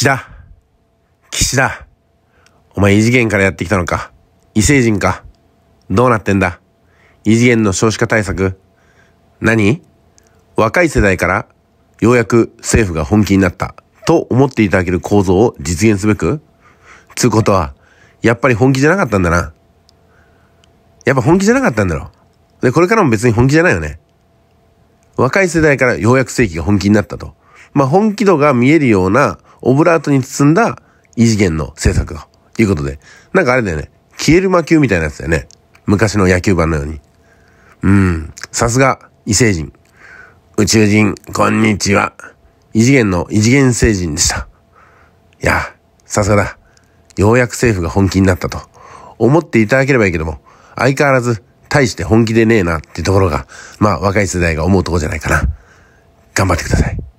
岸田。岸田。お前異次元からやってきたのか。異星人か。どうなってんだ。異次元の少子化対策。何若い世代からようやく政府が本気になったと思っていただける構造を実現すべくつうことは、やっぱり本気じゃなかったんだな。やっぱ本気じゃなかったんだろ。で、これからも別に本気じゃないよね。若い世代からようやく正規が本気になったと。まあ、本気度が見えるようなオブラートに包んだ異次元の政策ということで、なんかあれだよね、消える魔球みたいなやつだよね。昔の野球盤のように。うん、さすが異星人。宇宙人、こんにちは。異次元の異次元星人でした。いや、さすがだ。ようやく政府が本気になったと思っていただければいいけども、相変わらず大して本気でねえなってところが、まあ若い世代が思うとこじゃないかな。頑張ってください。